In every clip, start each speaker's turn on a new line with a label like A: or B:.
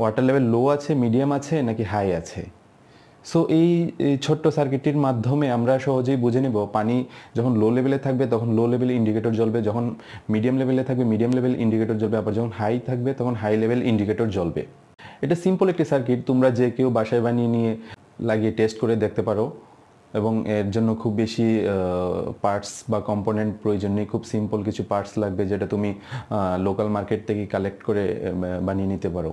A: water level লো আছে medium আছে নাকি হাই আছে সো এই ছোট্ট সার্কিটটির মাধ্যমে আমরা সহজেই বুঝে নেব পানি যখন লো লেভেলে থাকবে তখন লো লেভেল ইন্ডিকেটর জ্বলবে যখন মিডিয়াম লেভেলে থাকবে মিডিয়াম লেভেল ইন্ডিকেটর জ্বলবে আবার যখন হাই থাকবে তখন হাই লেভেল ইন্ডিকেটর জ্বলবে এটা সিম্পল একটি সার্কিট তোমরা যে কেউ বাসায় বানিয়ে নিয়ে লাগিয়ে টেস্ট করে দেখতে পারো এবং এর জন্য খুব বেশি পার্টস বা কম্পোনেন্ট প্রয়োজন নেই খুব সিম্পল কিছু পার্টস লাগবে যেটা তুমি লোকাল মার্কেট থেকে কালেক্ট করে বানিয়ে নিতে পারো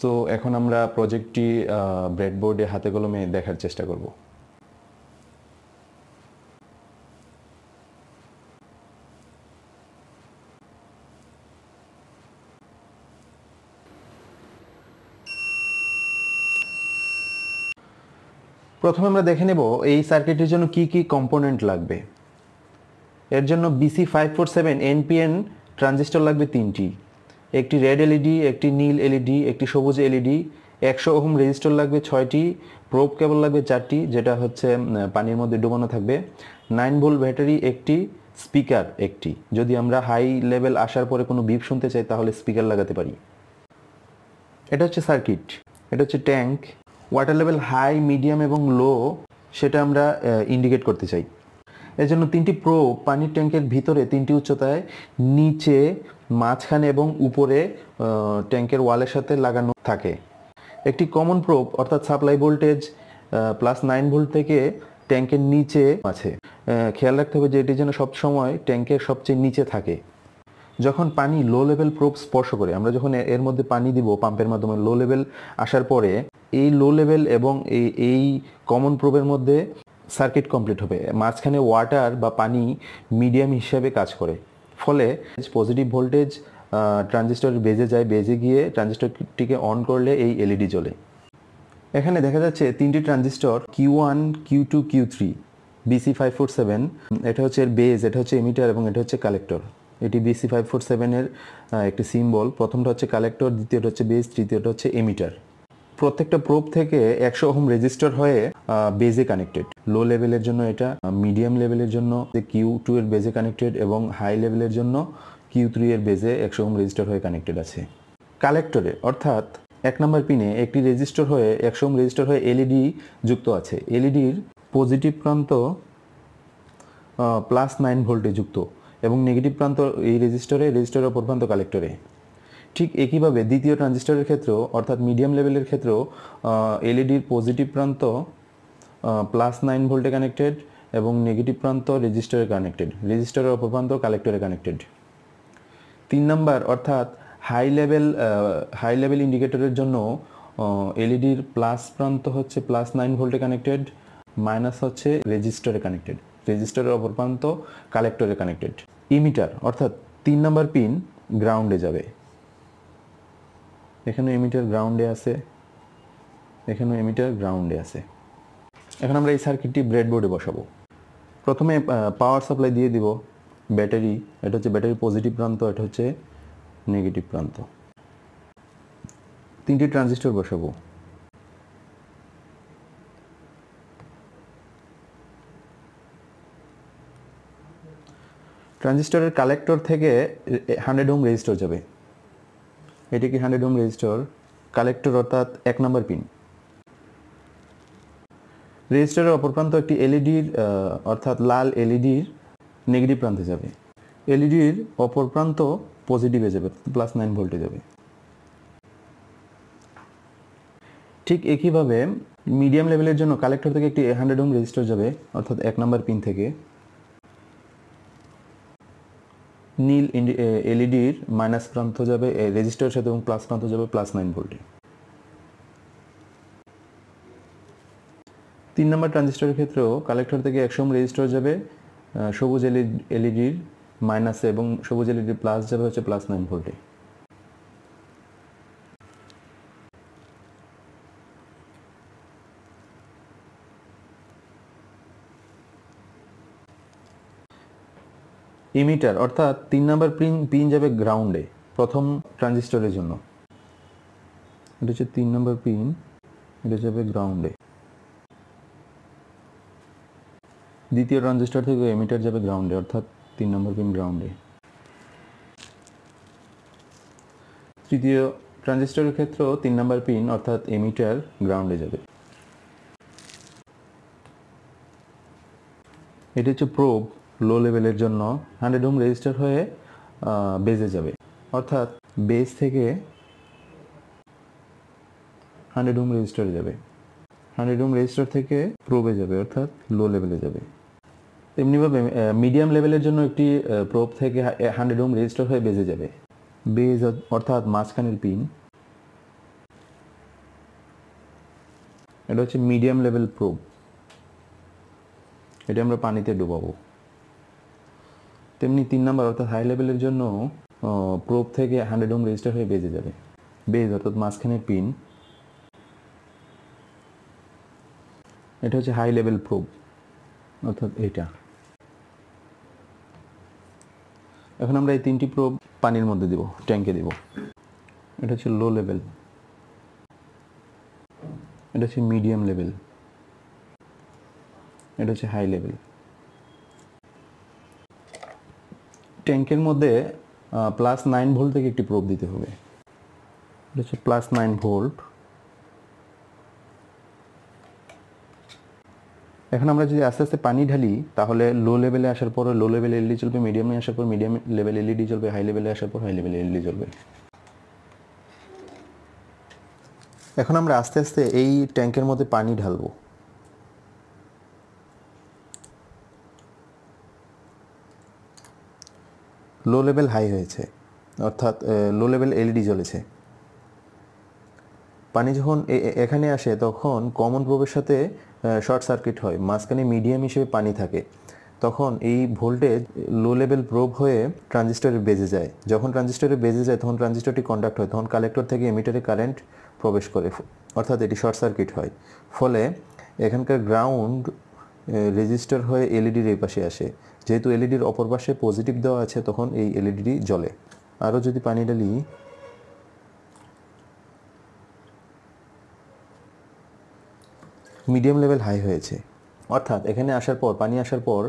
A: সো এখন আমরা প্রজেক্টটি ব্রেডবোর্ডে হাতে কলমে দেখার চেষ্টা করব প্রথমে আমরা দেখে নেব এই সার্কিটের জন্য কি কি কম্পোনেন্ট লাগবে এর জন্য BC five four seven NPN transistor লাগবে তিনটি একটি রেড এলইডি একটি নীল এলইডি একটি সবুজ এলইডি একশো ওহম রেজিস্টার লাগবে ছয়টি প্রোপ কেবল লাগবে চারটি যেটা হচ্ছে পানির মধ্যে ডুবানো থাকবে নাইন ভোল্ট ব্যাটারি একটি স্পিকার একটি যদি আমরা হাই লেভেল আসার পরে কোনো বিপ শুনতে চাই তাহলে স্পিকার লাগাতে পারি এটা হচ্ছে সার্কিট এটা হচ্ছে tank water level high medium এবং লো সেটা আমরা ইন্ডিকেট করতে চাই এর জন্য তিনটি প্রো পানির ট্যাঙ্কের ভিতরে তিনটি উচ্চতায় নিচে মাঝখানে এবং উপরে ট্যাঙ্কের ওয়ালের সাথে লাগানো থাকে একটি কমন প্রোপ অর্থাৎ supply voltage plus nine volt থেকে ট্যাঙ্কের নিচে আছে খেয়াল রাখতে হবে যে এটি যেন সবসময় ট্যাঙ্কের সবচেয়ে নিচে থাকে যখন পানি লো লেভেল প্রোপ স্পর্শ করে আমরা যখন এর মধ্যে পানি দিব পাম্পের মাধ্যমে লো লেভেল আসার পরে এই লো লেভেল এবং এই এই কমন প্রোবের মধ্যে সার্কিট কমপ্লিট হবে মাঝখানে ওয়াটার বা পানি মিডিয়াম হিসাবে কাজ করে ফলে পজিটিভ ভোল্টেজ ট্রানজিস্টর বেজে যায় বেজে গিয়ে ট্রানজিস্টরটিকে অন করলে এই এলইডি জ্বলে এখানে দেখা যাচ্ছে তিনটি transistor Q one Q two Q three BC five four seven এটা হচ্ছে এর বেজ এটা হচ্ছে এমিটার এবং এটা হচ্ছে কালেক্টর এটি বিসি ফাইভ ফোর সেভেনের একটি সিম্বল প্রথমটা হচ্ছে কালেক্টর দ্বিতীয়টা হচ্ছে বেজ তৃতীয়টা হচ্ছে এমিটার প্রত্যেকটা প্রোপ থেকে একশো ওহম রেজিস্টার হয়ে বেজে কানেক্টেড লো লেভেলের জন্য এটা মিডিয়াম লেভেলের জন্য কিউ টু এর বেজে কানেক্টেড এবং হাই লেভেলের জন্য কিউ থ্রি এর বেজে একশো ওম রেজিস্টার হয়ে কানেক্টেড আছে কালেক্টরে অর্থাৎ এক নম্বর পিনে একটি রেজিস্টার হয়ে একশো ওম রেজিস্টার হয়ে এলইডি e যুক্ত আছে এলইডির e পজিটিভ প্রান্ত প্লাস নাইন ভোল্টে যুক্ত এবং নেগেটিভ প্রান্ত এই রেজিস্টরে রেজিস্টারের অপর প্রান্ত কালেক্টরে ঠিক একইভাবে দ্বিতীয় ট্রানজিস্টরের ক্ষেত্রেও অর্থাৎ মিডিয়াম লেভেলের ক্ষেত্রেও এলইডির e পজিটিভ প্রান্ত প্লাস নাইন ভোল্টে কানেক্টেড এবং নেগেটিভ প্রান্ত রেজিস্টারে কানেক্টেড রেজিস্টারের অপর প্রান্ত কালেক্টরে কানেক্টেড তিন নাম্বার অর্থাৎ হাই লেভেল হাই লেভেল ইন্ডিকেটরের জন্য এলইডির e প্লাস প্রান্ত হচ্ছে প্লাস নাইন ভোল্টে কানেক্টেড মাইনাস হচ্ছে রেজিস্টারে কানেক্টেড রেজিস্টারের অপরপ্রান্ত কালেক্টরে কানেক্টেড ইমিটার অর্থাৎ তিন নাম্বার পিন গ্রাউন্ডে যাবে এখানে এমিটার গ্রাউন্ডে আছে এখানে এমিটার গ্রাউন্ডে আছে এখন আমরা এই সার্কিটটি ব্রেডবোর্ডে বসাবো প্রথমে পাওয়ার সাপ্লাই দিয়ে দিব ব্যাটারি এটা হচ্ছে ব্যাটারি পজিটিভ প্রান্ত এটা হচ্ছে নেগেটিভ প্রান্ত তিনটি ট্রানজিস্টর বসাবো ট্রানজিস্টরের কালেক্টর থেকে হান্ড্রেড হোম রেজিস্টর যাবে এটি কি হান্ড্রেড হোম রেজিস্টর কালেক্টর অর্থাৎ এক নম্বর পিন রেজিস্টারের অপর প্রান্ত একটি এলইডির অর্থাৎ লাল এলইডির নেগেটিভ প্রান্তে যাবে এলইডির অপর প্রান্ত পজিটিভে যাবে প্লাস নাইন ভোল্টে যাবে ঠিক একইভাবে মিডিয়াম লেভেলের জন্য কালেক্টর থেকে একটি হান্ড্রেড ওম রেজিস্টার যাবে অর্থাৎ এক নাম্বার পিন থেকে নীল এলইডির মাইনাস প্রান্ত যাবে রেজিস্টারের সাথে এবং প্লাস প্রান্ত যাবে প্লাস নাইন ভোল্টে তিন নম্বর ট্রানজিস্টরের ক্ষেত্রেও কালেক্টর থেকে একশোম রেজিস্টার যাবে সবুজ এলইডির মাইনাসে এবং সবুজ এলইডির প্লাস যাবে হচ্ছে প্লাস নাইন ভোল্টে ইমিটার অর্থাৎ তিন নম্বর পিন পিন যাবে গ্রাউন্ডে প্রথম ট্রানজিস্টরের জন্য এটা হচ্ছে তিন নম্বর পিন এটা যাবে গ্রাউন্ডে দ্বিতীয় ট্রানজিস্টার থেকে এমিটার যাবে গ্রাউন্ডে অর্থাৎ তিন নম্বর পিন গ্রাউন্ডে তৃতীয় ট্রানজিস্টরের ক্ষেত্রেও তিন নম্বর পিন অর্থাৎ এমিটার গ্রাউন্ডে যাবে এটি হচ্ছে প্রোব লো লেভেলের জন্য হান্ড্রেড হোম রেজিস্টার হয়ে বেজে যাবে অর্থাৎ বেস থেকে হান্ড্রেড হোম রেজিস্টারে যাবে হান্ড্রেড হোম রেজিস্টার থেকে প্রোবে যাবে অর্থাৎ লো লেভেলে যাবে তেমনিভাবে মিডিয়াম লেভেলের জন্য একটি প্রোপ থেকে হান্ড্রেড ওম রেজিস্টার হয়ে বেজে যাবে বেজ অর্থাৎ মাঝখানের পিন এটা হচ্ছে মিডিয়াম লেভেল প্রোপ এটা আমরা পানিতে ডুবাবো তেমনি তিন নাম্বার অর্থাৎ হাই লেভেলের জন্য প্রোপ থেকে হান্ড্রেড ওম রেজিস্টার হয়ে বেজে যাবে বেজ অর্থাৎ মাঝখানের পিন এটা হচ্ছে হাই লেভেল প্রোপ অর্থাৎ এটা এখন আমরা এই তিনটি প্রোব পানির মধ্যে দিব ট্যাঙ্কে দিব এটা হচ্ছে লো লেভেল এটা হচ্ছে মিডিয়াম লেভেল এটা হচ্ছে হাই লেভেল ট্যাঙ্কের মধ্যে প্লাস নাইন ভোল্ট থেকে একটি প্রোব দিতে হবে এটা হচ্ছে প্লাস নাইন ভোল্ট এখন আমরা যদি আস্তে আস্তে পানি ঢালি তাহলে লো লেভেলে আসার পর লো লেভেলে এলডি চলবে মিডিয়ামে আসার পর মিডিয়াম লেভেল এলইডি চলবে হাই লেভেলে আসার পর হাই লেভেলে এলডি চলবে এখন আমরা আস্তে আস্তে এই ট্যাঙ্কের মধ্যে পানি ঢালবো লো লেভেল হাই হয়েছে অর্থাৎ লো লেভেল এলইডি জ্বলেছে পানি যখন এখানে আসে তখন কমন প্রবের সাথে শর্ট সার্কিট হয় মাঝখানে মিডিয়াম হিসেবে পানি থাকে তখন এই ভোল্টেজ লো লেভেল প্রোব হয়ে ট্রানজিস্টারে বেজে যায় যখন ট্রানজিস্টারে বেজে যায় তখন ট্রানজিস্টরটি কন্ডাক্ট হয় তখন কালেক্টর থেকে এমিটারে কারেন্ট প্রবেশ করে অর্থাৎ এটি শর্ট সার্কিট হয় ফলে এখানকার গ্রাউন্ড রেজিস্টার হয়ে এলইডির e এই পাশে আসে যেহেতু এলইডির e অপর পাশে পজিটিভ দেওয়া আছে তখন এই এলইডিটি e জ্বলে আরও যদি পানি ডালি মিডিয়াম লেভেল হাই হয়েছে অর্থাৎ এখানে আসার পর পানি আসার পর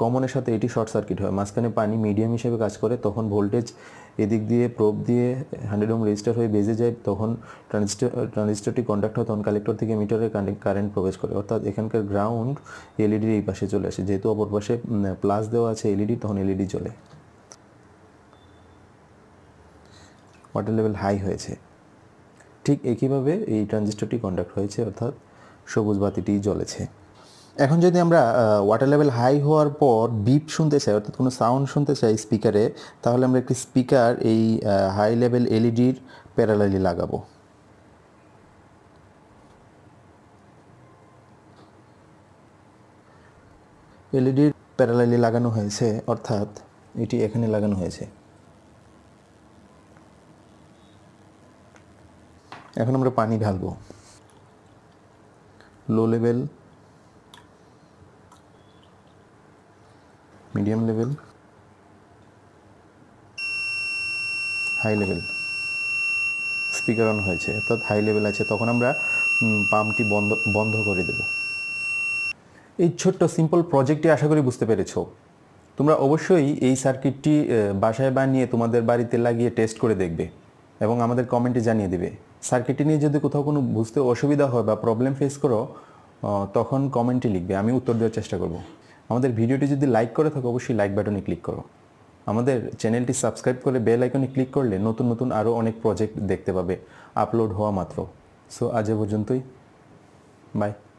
A: কমনের সাথে এটি শর্ট সার্কিট হয় মাঝখানে পানি মিডিয়াম হিসেবে কাজ করে তখন ভোল্টেজ এদিক দিয়ে প্রোপ দিয়ে হান্ড্রেড ওম রেজিস্টার হয়ে বেজে যায় তখন ট্রানজিস্টার ট্রানজিস্টারটি কন্ডাক্ট হয় তখন কালেক্টর থেকে মিটারে কারেন্ট প্রবেশ করে অর্থাৎ এখানকার গ্রাউন্ড এলইডির e এই পাশে চলে আসে যেহেতু অপর পাশে প্লাস দেওয়া আছে এলইডি e তখন এলইডি e চলে ওয়াটার লেভেল হাই হয়েছে ঠিক একইভাবে এই ট্রানজিস্টারটি কন্ডাক্ট হয়েছে অর্থাৎ সবুজ বাতিটি জ্বলেছে এখন যদি আমরা ওয়াটার লেভেল হাই হওয়ার পর বিপ শুনতে চাই অর্থাৎ কোনো সাউন্ড শুনতে চাই স্পিকারে তাহলে আমরা একটি স্পিকার এই হাই লেভেল এলইডির প্যারালালি লাগাবো এলইডির প্যারালালি লাগানো হয়েছে অর্থাৎ এটি এখানে লাগানো হয়েছে এখন আমরা পানি ঢালবো low level medium level high level speaker on হয়েছে অর্থাৎ হাই লেভেল আছে তখন আমরা পাম্পটি বন্ধ বন্ধ করে দেব এই ছোট্ট সিম্পল প্রজেক্টটি আশা করি বুঝতে পেরেছো তোমরা অবশ্যই এই সার্কিটটি বাসায় বানিয়ে তোমাদের বাড়িতে লাগিয়ে টেস্ট করে দেখবে এবং আমাদের কমেন্টে জানিয়ে দেবে সার্কিটটি নিয়ে যদি কোথাও কোনো বুঝতে অসুবিধা হয় বা প্রবলেম ফেস করো তখন কমেন্টে লিখবে আমি উত্তর দেওয়ার চেষ্টা করব আমাদের ভিডিওটি যদি লাইক করে থাকো অবশ্যই লাইক বাটনে ক্লিক করো আমাদের চ্যানেলটি সাবস্ক্রাইব করে বেল আইকনে ক্লিক করলে নতুন নতুন আরও অনেক প্রজেক্ট দেখতে পাবে আপলোড হওয়া মাত্র সো আজ এ পর্যন্তই বাই